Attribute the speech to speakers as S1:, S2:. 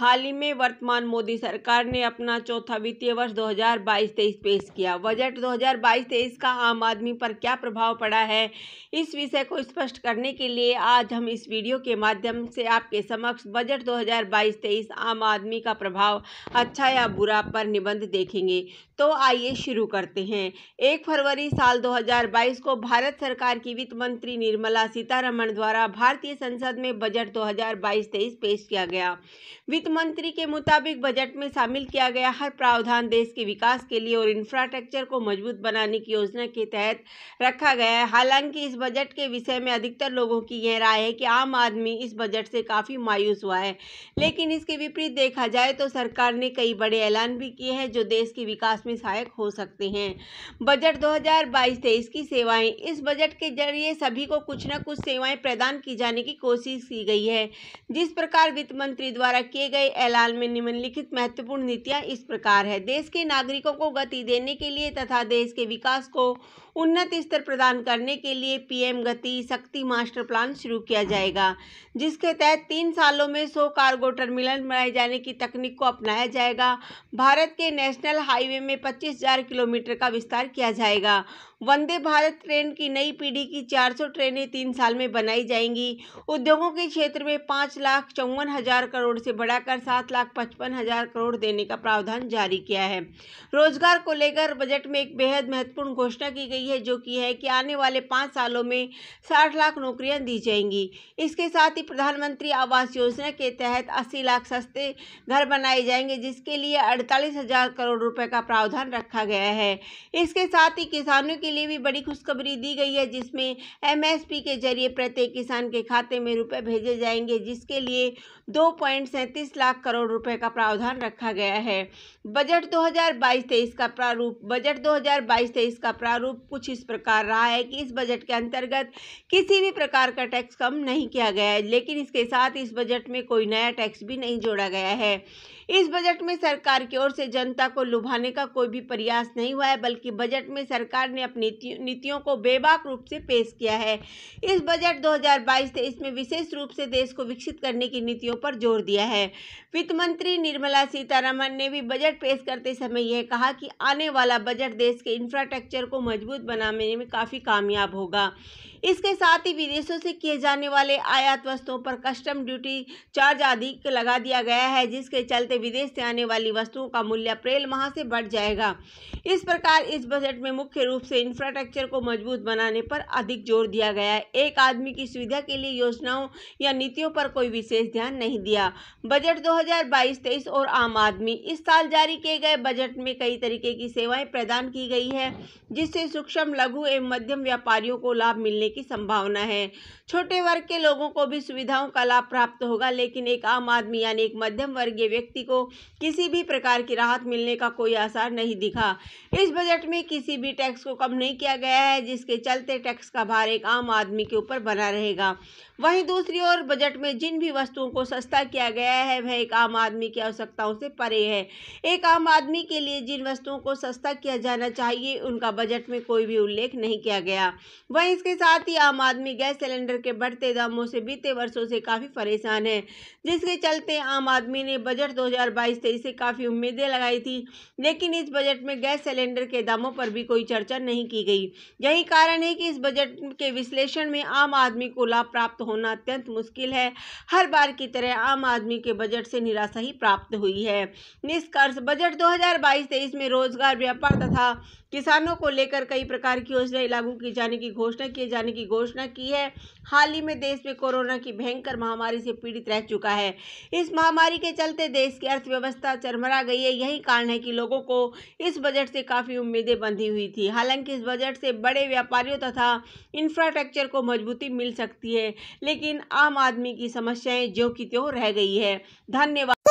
S1: हाल ही में वर्तमान मोदी सरकार ने अपना चौथा वित्तीय वर्ष 2022-23 पेश किया बजट 2022-23 का आम आदमी पर क्या प्रभाव पड़ा है इस विषय को स्पष्ट करने के लिए आज हम इस वीडियो के माध्यम से आपके समक्ष बजट 2022-23 आम आदमी का प्रभाव अच्छा या बुरा पर निबंध देखेंगे तो आइए शुरू करते हैं एक फरवरी साल दो को भारत सरकार की वित्त मंत्री निर्मला सीतारमण द्वारा भारतीय संसद में बजट दो हजार पेश किया गया वित्त मंत्री के मुताबिक बजट में शामिल किया गया हर प्रावधान देश के विकास के लिए और इंफ्रास्ट्रक्चर को मजबूत बनाने की योजना के तहत रखा गया है हालांकि इस बजट के विषय में अधिकतर लोगों की यह राय है कि आम आदमी इस बजट से काफ़ी मायूस हुआ है लेकिन इसके विपरीत देखा जाए तो सरकार ने कई बड़े ऐलान भी किए हैं जो देश के विकास में सहायक हो सकते हैं बजट दो हज़ार की सेवाएँ इस बजट के जरिए सभी को कुछ न कुछ सेवाएँ प्रदान की जाने की कोशिश की गई है जिस प्रकार वित्त मंत्री द्वारा किए गए गए ऐलान में निम्नलिखित महत्वपूर्ण नीतियां इस प्रकार है देश के नागरिकों को गति देने के लिए तथा देश के विकास को उन्नत स्तर प्रदान करने के लिए पीएम गति शक्ति मास्टर प्लान शुरू किया जाएगा जिसके तहत तीन सालों में सौ कार्गो टर्मिनल बनाए जाने की तकनीक को अपनाया जाएगा भारत के नेशनल हाईवे में पच्चीस किलोमीटर का विस्तार किया जाएगा वंदे भारत ट्रेन की नई पीढ़ी की 400 ट्रेनें तीन साल में बनाई जाएंगी उद्योगों के क्षेत्र में पाँच लाख चौवन हजार करोड़ से बढ़ाकर सात लाख पचपन हजार करोड़ देने का प्रावधान जारी किया है रोजगार को लेकर बजट में एक बेहद महत्वपूर्ण घोषणा की गई है है जो कि है कि आने वाले पाँच सालों में साठ लाख नौकरियां दी जाएंगी इसके साथ ही प्रधानमंत्री आवास योजना के तहत अस्सी लाख सस्ते घर बनाए जाएंगे जिसके लिए अड़तालीस हज़ार करोड़ रुपए का प्रावधान रखा गया है इसके साथ ही किसानों के लिए भी बड़ी खुशखबरी दी गई है जिसमें एमएसपी के जरिए प्रत्येक किसान के खाते में रुपए भेजे जाएंगे जिसके लिए दो लाख करोड़ रुपए का प्रावधान रखा गया है बजट 2022-23 का प्रारूप बजट 2022-23 का प्रारूप कुछ इस प्रकार रहा है कि इस बजट के अंतर्गत किसी भी प्रकार का टैक्स कम नहीं किया गया है लेकिन इसके साथ इस बजट में कोई नया टैक्स भी नहीं जोड़ा गया है इस बजट में सरकार की ओर से जनता को लुभाने का कोई भी प्रयास नहीं हुआ है बल्कि बजट में सरकार ने अपनी नीतियों को बेबाक रूप से पेश किया है इस बजट 2022 से इसमें विशेष रूप से देश को विकसित करने की नीतियों पर जोर दिया है वित्त मंत्री निर्मला सीतारमन ने भी बजट पेश करते समय यह कहा कि आने वाला बजट देश के इंफ्रास्ट्रक्चर को मजबूत बनाने में काफ़ी कामयाब होगा इसके साथ ही विदेशों से किए जाने वाले आयात वस्तुओं पर कस्टम ड्यूटी चार्ज आदि लगा दिया गया है जिसके चलते विदेश से आने वाली वस्तुओं का मूल्य अप्रैल माह से बढ़ जाएगा इस प्रकार इस बजट में मुख्य रूप से इंफ्रास्ट्रक्चर को मजबूत बनाने पर अधिक जोर दिया गया है एक आदमी की सुविधा के लिए योजनाओं या नीतियों पर कोई विशेष ध्यान नहीं दिया बजट 2022-23 और आम आदमी इस साल जारी किए गए बजट में कई तरीके की सेवाएं प्रदान की गई है जिससे सूक्ष्म लघु एवं मध्यम व्यापारियों को लाभ मिलने की संभावना है छोटे वर्ग के लोगों को भी सुविधाओं का लाभ प्राप्त होगा लेकिन एक आम आदमी यानी एक मध्यम वर्गीय व्यक्ति को किसी भी प्रकार की राहत मिलने का कोई आसार नहीं दिखा इस बजट में किसी भी टैक्स को कम नहीं किया गया है जिसके चलते टैक्स का भार एक आम आदमी के ऊपर बना रहेगा वहीं दूसरी ओर बजट में जिन भी वस्तुओं को सस्ता किया गया है वह एक आम आदमी की आवश्यकताओं से परे है एक आम आदमी के लिए जिन वस्तुओं को सस्ता किया जाना चाहिए उनका बजट में कोई भी उल्लेख नहीं किया गया वहीं इसके साथ ही आम आदमी गैस सिलेंडर के बढ़ते दामों से बीते वर्षों से काफ़ी परेशान है जिसके चलते आम आदमी ने बजट दो हजार बाईस तेईस से काफ़ी उम्मीदें लगाई थी लेकिन इस बजट में गैस सिलेंडर के दामों पर भी कोई चर्चा नहीं की गई यही कारण है कि इस बजट के विश्लेषण में आम आदमी को लाभ प्राप्त होना अत्यंत मुश्किल है हर बार की तरह आम आदमी के बजट से निराशा ही प्राप्त हुई है निष्कर्ष बजट दो हजार में रोजगार व्यापार तथा किसानों को लेकर कई प्रकार की योजनाएं लागू की जाने की घोषणा किए जाने की घोषणा की है हाल ही में देश में कोरोना की भयंकर महामारी से पीड़ित रह चुका है इस महामारी के चलते देश की अर्थव्यवस्था चरमरा गई है यही कारण है कि लोगों को इस बजट से काफ़ी उम्मीदें बंधी हुई थी हालांकि इस बजट से बड़े व्यापारियों तथा इंफ्रास्ट्रक्चर को मजबूती मिल सकती है लेकिन आम आदमी की समस्याएं जो कि त्यों रह गई है धन्यवाद